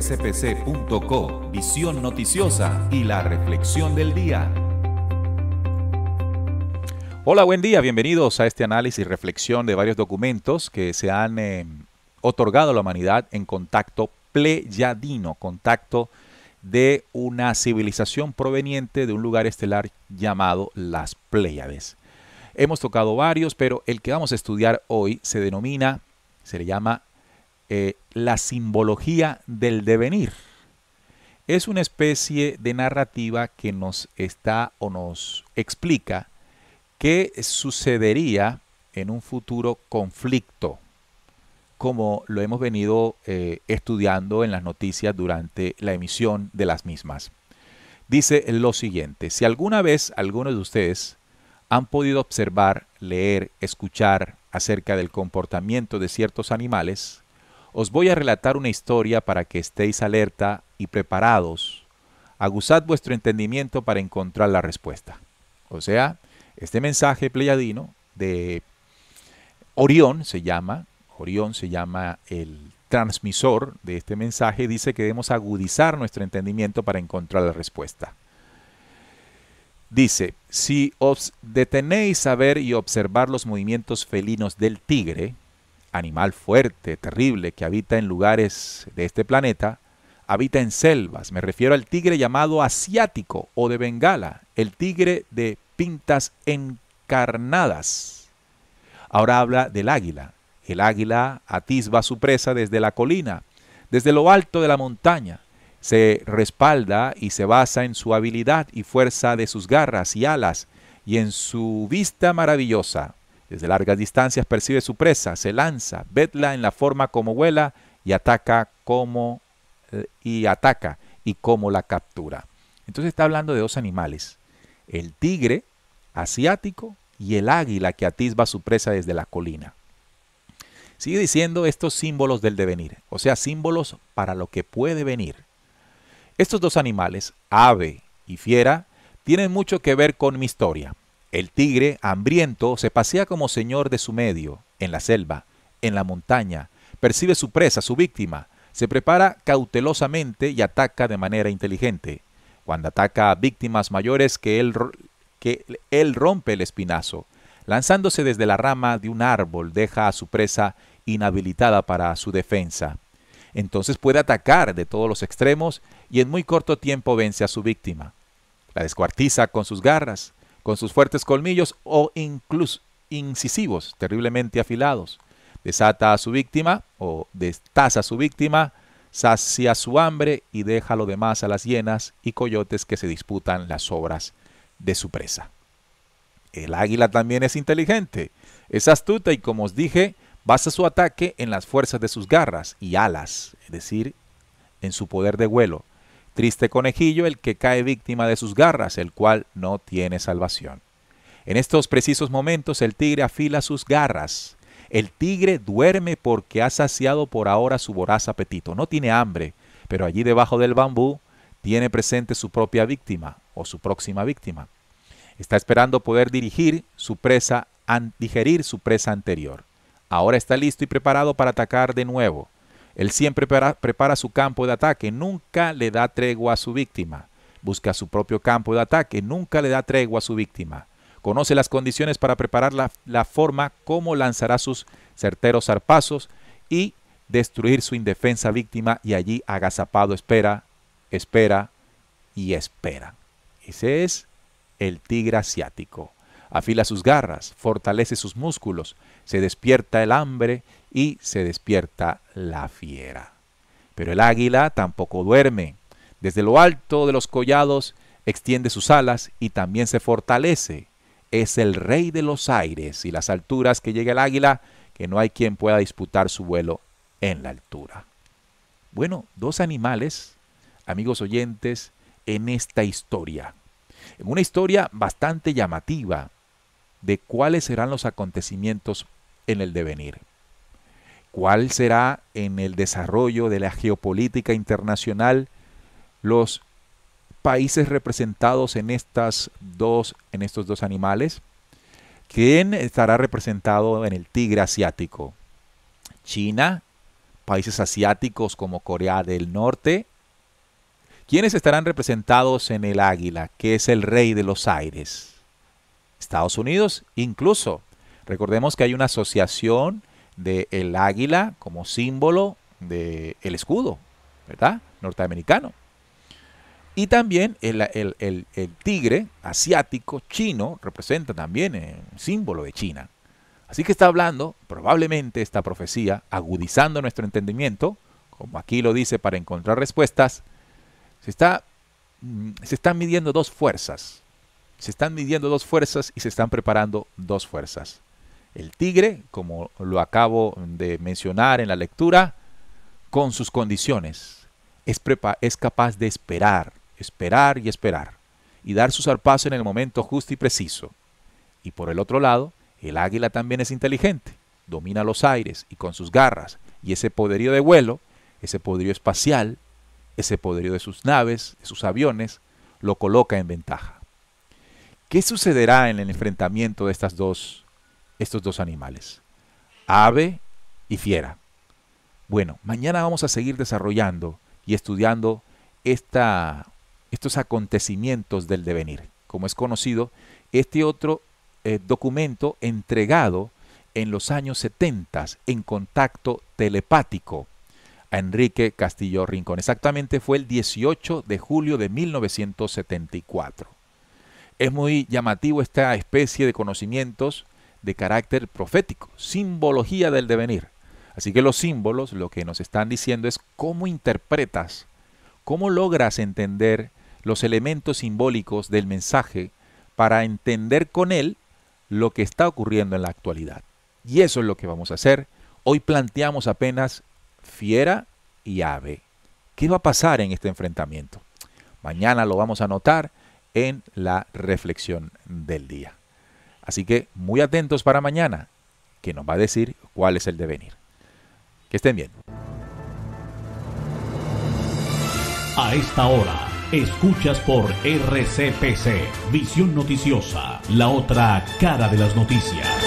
rcpc.co, Visión Noticiosa y la Reflexión del Día. Hola, buen día, bienvenidos a este análisis y reflexión de varios documentos que se han eh, otorgado a la humanidad en contacto pleyadino, contacto de una civilización proveniente de un lugar estelar llamado las Pléyades. Hemos tocado varios, pero el que vamos a estudiar hoy se denomina, se le llama eh, la simbología del devenir. Es una especie de narrativa que nos está o nos explica qué sucedería en un futuro conflicto, como lo hemos venido eh, estudiando en las noticias durante la emisión de las mismas. Dice lo siguiente, si alguna vez algunos de ustedes han podido observar, leer, escuchar acerca del comportamiento de ciertos animales, os voy a relatar una historia para que estéis alerta y preparados. Aguzad vuestro entendimiento para encontrar la respuesta. O sea, este mensaje pleiadino de Orión se llama, Orión se llama el transmisor de este mensaje, dice que debemos agudizar nuestro entendimiento para encontrar la respuesta. Dice, si os detenéis a ver y observar los movimientos felinos del tigre, animal fuerte, terrible, que habita en lugares de este planeta, habita en selvas. Me refiero al tigre llamado asiático o de Bengala, el tigre de pintas encarnadas. Ahora habla del águila. El águila atisba su presa desde la colina, desde lo alto de la montaña. Se respalda y se basa en su habilidad y fuerza de sus garras y alas y en su vista maravillosa. Desde largas distancias percibe su presa, se lanza, vedla en la forma como vuela y ataca como eh, y ataca y como la captura. Entonces está hablando de dos animales, el tigre asiático y el águila que atisba su presa desde la colina. Sigue diciendo estos símbolos del devenir, o sea, símbolos para lo que puede venir. Estos dos animales, ave y fiera, tienen mucho que ver con mi historia. El tigre, hambriento, se pasea como señor de su medio, en la selva, en la montaña, percibe su presa, su víctima, se prepara cautelosamente y ataca de manera inteligente. Cuando ataca a víctimas mayores que él, que él rompe el espinazo, lanzándose desde la rama de un árbol, deja a su presa inhabilitada para su defensa. Entonces puede atacar de todos los extremos y en muy corto tiempo vence a su víctima. La descuartiza con sus garras, con sus fuertes colmillos o incluso incisivos terriblemente afilados. Desata a su víctima o destaza a su víctima, sacia su hambre y deja lo demás a las hienas y coyotes que se disputan las obras de su presa. El águila también es inteligente, es astuta y como os dije, basa su ataque en las fuerzas de sus garras y alas, es decir, en su poder de vuelo. Triste conejillo el que cae víctima de sus garras, el cual no tiene salvación. En estos precisos momentos el tigre afila sus garras. El tigre duerme porque ha saciado por ahora su voraz apetito. No tiene hambre, pero allí debajo del bambú tiene presente su propia víctima o su próxima víctima. Está esperando poder dirigir su presa, digerir su presa anterior. Ahora está listo y preparado para atacar de nuevo. Él siempre prepara, su campo de ataque, nunca le da tregua a su víctima. Busca su propio campo de ataque, nunca le da tregua a su víctima. Conoce las condiciones para preparar la, la forma como lanzará sus certeros zarpazos y destruir su indefensa víctima y allí agazapado espera, espera y espera. Ese es el tigre asiático. Afila sus garras, fortalece sus músculos, se despierta el hambre y se despierta la fiera. Pero el águila tampoco duerme. Desde lo alto de los collados extiende sus alas y también se fortalece. Es el rey de los aires y las alturas que llega el águila, que no hay quien pueda disputar su vuelo en la altura. Bueno, dos animales, amigos oyentes, en esta historia. En una historia bastante llamativa de cuáles serán los acontecimientos en el devenir cuál será en el desarrollo de la geopolítica internacional los países representados en, estas dos, en estos dos animales. ¿Quién estará representado en el tigre asiático? China, países asiáticos como Corea del Norte. ¿Quiénes estarán representados en el águila, que es el rey de los aires? Estados Unidos, incluso. Recordemos que hay una asociación del águila como símbolo del el escudo, ¿verdad? Norteamericano. Y también el, el, tigre asiático chino representa también un símbolo de China. Así que está hablando, probablemente esta profecía, agudizando nuestro entendimiento, como aquí lo dice para encontrar respuestas, se, está, mm, se están midiendo dos fuerzas. Se están midiendo dos fuerzas y se están preparando dos fuerzas el Tigre, como lo acabo de mencionar en la lectura, con sus condiciones, es, capaz de esperar, esperar y esperar, y dar su zarpazo en el momento justo y preciso. Y por el otro lado, el águila también es inteligente, domina los aires y con sus garras y ese poderío de vuelo, ese poderío espacial, ese poderío de sus naves, de sus aviones, lo coloca en ventaja. ¿Qué sucederá en el enfrentamiento de estas dos estos dos animales, ave y fiera. Bueno, mañana vamos a seguir desarrollando y estudiando esta, estos acontecimientos del devenir. Como es conocido, este otro eh, documento entregado en los años 70 en contacto telepático a Enrique Castillo Rincón. Exactamente fue el 18 de julio de 1974. Es muy llamativo esta especie de conocimientos de carácter profético, simbología del devenir. Así que los símbolos lo que nos están diciendo es cómo interpretas, cómo logras entender los elementos simbólicos del mensaje para entender con él lo que está ocurriendo en la actualidad. Y eso es lo que vamos a hacer. Hoy planteamos apenas fiera y ave. ¿Qué va a pasar en este enfrentamiento? Mañana lo vamos a notar en la reflexión del día. Así que muy atentos para mañana, que nos va a decir cuál es el devenir. Que estén bien. A esta hora, escuchas por RCPC, Visión Noticiosa, la otra cara de las noticias.